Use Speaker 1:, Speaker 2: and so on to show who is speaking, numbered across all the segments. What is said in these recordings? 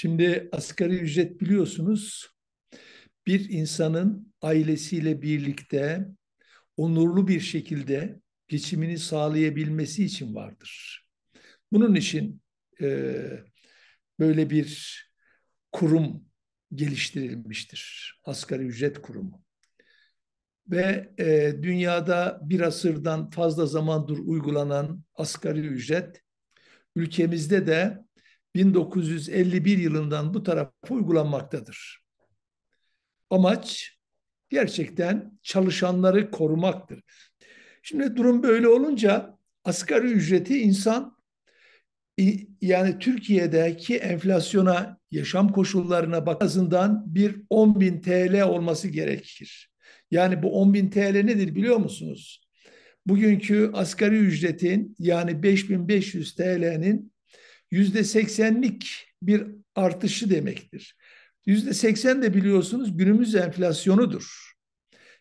Speaker 1: Şimdi asgari ücret biliyorsunuz bir insanın ailesiyle birlikte onurlu bir şekilde geçimini sağlayabilmesi için vardır. Bunun için e, böyle bir kurum geliştirilmiştir. Asgari ücret kurumu. Ve e, dünyada bir asırdan fazla zamandır uygulanan asgari ücret ülkemizde de 1951 yılından bu tarafa uygulanmaktadır. Amaç gerçekten çalışanları korumaktır. Şimdi durum böyle olunca asgari ücreti insan yani Türkiye'deki enflasyona, yaşam koşullarına bak azından bir 10 bin TL olması gerekir. Yani bu 10 bin TL nedir biliyor musunuz? Bugünkü asgari ücretin yani 5500 TL'nin yüzde seksenlik bir artışı demektir. Yüzde seksen de biliyorsunuz günümüz enflasyonudur.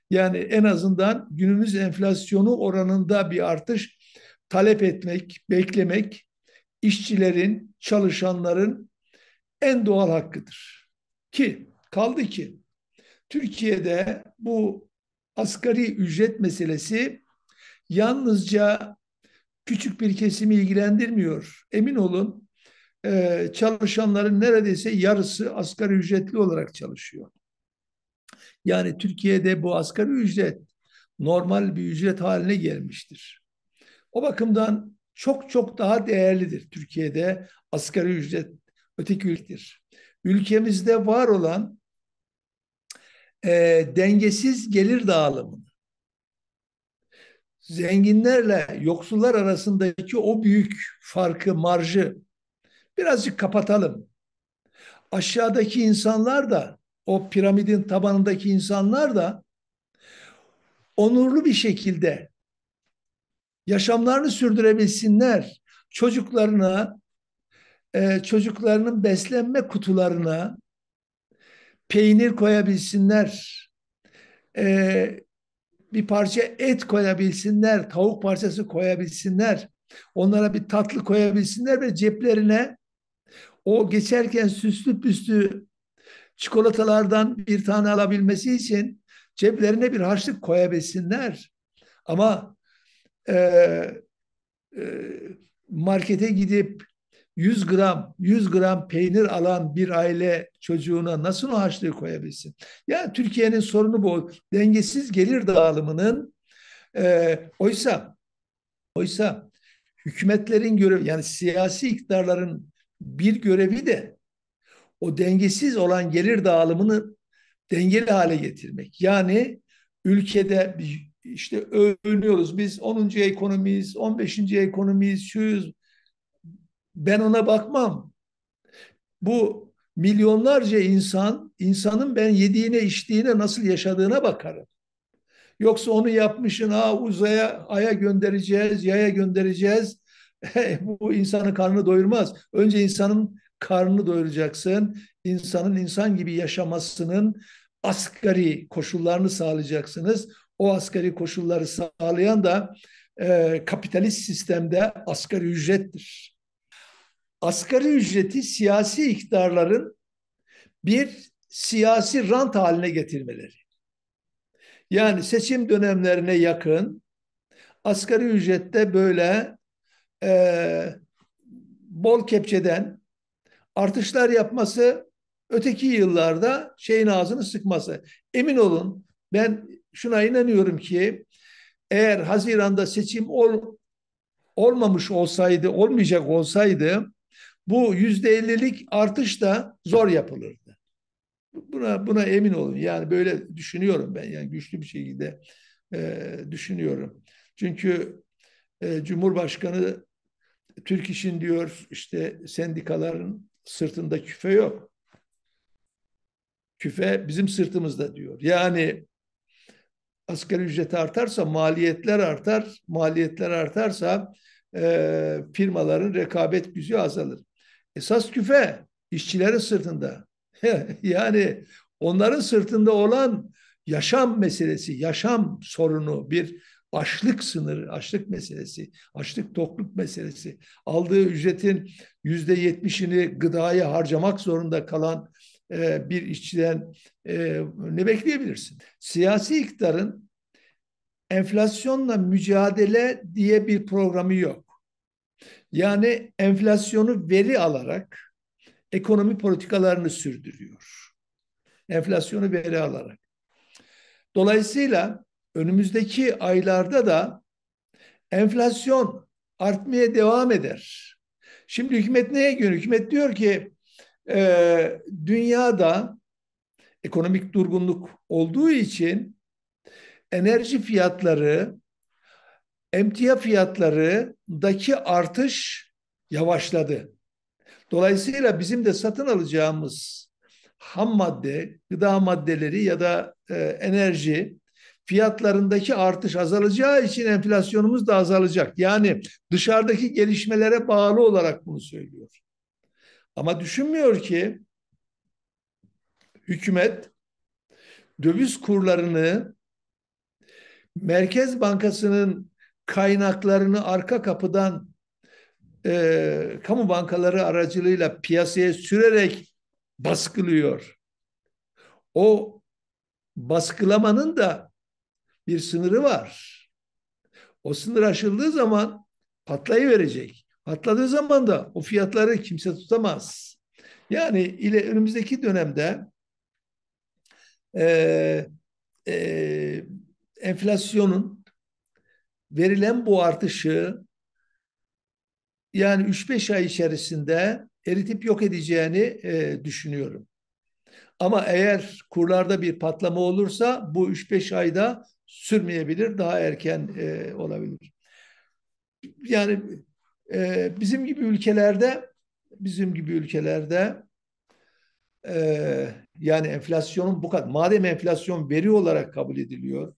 Speaker 1: Yani en azından günümüz enflasyonu oranında bir artış talep etmek, beklemek işçilerin, çalışanların en doğal hakkıdır. Ki kaldı ki Türkiye'de bu asgari ücret meselesi yalnızca küçük bir kesimi ilgilendirmiyor. Emin olun e, çalışanların neredeyse yarısı asgari ücretli olarak çalışıyor. Yani Türkiye'de bu asgari ücret normal bir ücret haline gelmiştir. O bakımdan çok çok daha değerlidir Türkiye'de asgari ücret öteki ülkedir. Ülkemizde var olan e, dengesiz gelir dağılımını zenginlerle yoksullar arasındaki o büyük farkı, marjı birazcık kapatalım. Aşağıdaki insanlar da, o piramidin tabanındaki insanlar da onurlu bir şekilde yaşamlarını sürdürebilsinler. Çocuklarına, e, çocuklarının beslenme kutularına peynir koyabilsinler, e, bir parça et koyabilsinler, tavuk parçası koyabilsinler, onlara bir tatlı koyabilsinler ve ceplerine o geçerken süslü püslü çikolatalardan bir tane alabilmesi için ceplerine bir harçlık koyabilsinler. Ama e, e, markete gidip 100 gram 100 gram peynir alan bir aile çocuğuna nasıl o harçlığı koyabilsin? Ya Türkiye'nin sorunu bu. Dengesiz gelir dağılımının e, oysa oysa hükümetlerin görevi yani siyasi iktidarların bir görevi de o dengesiz olan gelir dağılımını dengeli hale getirmek. Yani ülkede işte övünüyoruz biz 10. ekonomiyiz, 15. ekonomiyiz, şuyuz, ben ona bakmam. Bu milyonlarca insan, insanın ben yediğine içtiğine nasıl yaşadığına bakarım. Yoksa onu yapmışın, ha uzaya, aya göndereceğiz, yaya göndereceğiz. bu insanın karnını doyurmaz. Önce insanın karnını doyuracaksın. İnsanın insan gibi yaşamasının asgari koşullarını sağlayacaksınız. O asgari koşulları sağlayan da e, kapitalist sistemde asgari ücrettir asgari ücreti siyasi iktidarların bir siyasi rant haline getirmeleri. Yani seçim dönemlerine yakın asgari ücrette böyle e, bol kepçeden artışlar yapması öteki yıllarda şeyin ağzını sıkması. Emin olun ben şuna inanıyorum ki eğer Haziran'da seçim ol, olmamış olsaydı, olmayacak olsaydı bu yüzde ellilik artış da zor yapılırdı. Buna, buna emin olun. Yani böyle düşünüyorum ben. Yani güçlü bir şekilde e, düşünüyorum. Çünkü e, Cumhurbaşkanı Türk işin diyor işte sendikaların sırtında küfe yok. Küfe bizim sırtımızda diyor. Yani asgari ücret artarsa maliyetler artar. Maliyetler artarsa e, firmaların rekabet gücü azalır. Esas küfe işçilerin sırtında. yani onların sırtında olan yaşam meselesi, yaşam sorunu bir açlık sınırı, açlık meselesi, açlık tokluk meselesi. Aldığı ücretin yüzde yetmişini gıdaya harcamak zorunda kalan e, bir işçiden e, ne bekleyebilirsin? Siyasi iktidarın enflasyonla mücadele diye bir programı yok. Yani enflasyonu veri alarak ekonomi politikalarını sürdürüyor. Enflasyonu veri alarak. Dolayısıyla önümüzdeki aylarda da enflasyon artmaya devam eder. Şimdi hükümet neye göre? Hükümet diyor ki e, dünyada ekonomik durgunluk olduğu için enerji fiyatları emtia fiyatlarındaki artış yavaşladı. Dolayısıyla bizim de satın alacağımız ham madde, gıda maddeleri ya da e, enerji fiyatlarındaki artış azalacağı için enflasyonumuz da azalacak. Yani dışarıdaki gelişmelere bağlı olarak bunu söylüyor. Ama düşünmüyor ki hükümet döviz kurlarını Merkez Bankası'nın kaynaklarını arka kapıdan e, kamu bankaları aracılığıyla piyasaya sürerek baskılıyor. O baskılamanın da bir sınırı var. O sınır aşıldığı zaman patlayı verecek. Patladığı zaman da o fiyatları kimse tutamaz. Yani ile önümüzdeki dönemde e, e, enflasyonun verilen bu artışı yani 3-5 ay içerisinde eritip yok edeceğini e, düşünüyorum. Ama eğer kurlarda bir patlama olursa bu 3-5 ayda sürmeyebilir, daha erken e, olabilir. Yani e, bizim gibi ülkelerde, bizim gibi ülkelerde e, yani enflasyonun bu kadar, madem enflasyon veri olarak kabul ediliyor,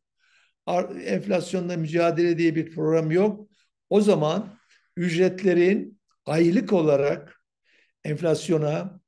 Speaker 1: enflasyonla mücadele diye bir program yok. O zaman ücretlerin aylık olarak enflasyona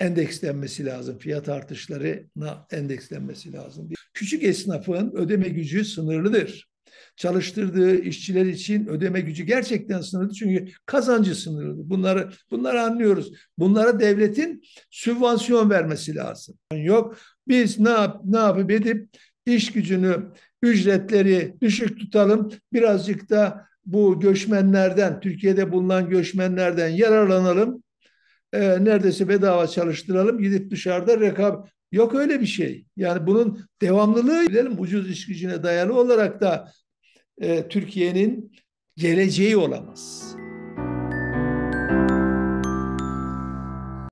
Speaker 1: endekslenmesi lazım. Fiyat artışlarına endekslenmesi lazım. Küçük esnafın ödeme gücü sınırlıdır. Çalıştırdığı işçiler için ödeme gücü gerçekten sınırlı çünkü kazancı sınırlı. Bunları bunları anlıyoruz. Bunlara devletin sübvansiyon vermesi lazım. Yok biz ne yap, ne yapıp edip iş gücünü ücretleri düşük tutalım. Birazcık da bu göçmenlerden, Türkiye'de bulunan göçmenlerden yararlanalım. E, neredeyse bedava çalıştıralım. Gidip dışarıda rekab Yok öyle bir şey. Yani bunun devamlılığı bilelim ucuz iş gücüne dayalı olarak da e, Türkiye'nin geleceği olamaz.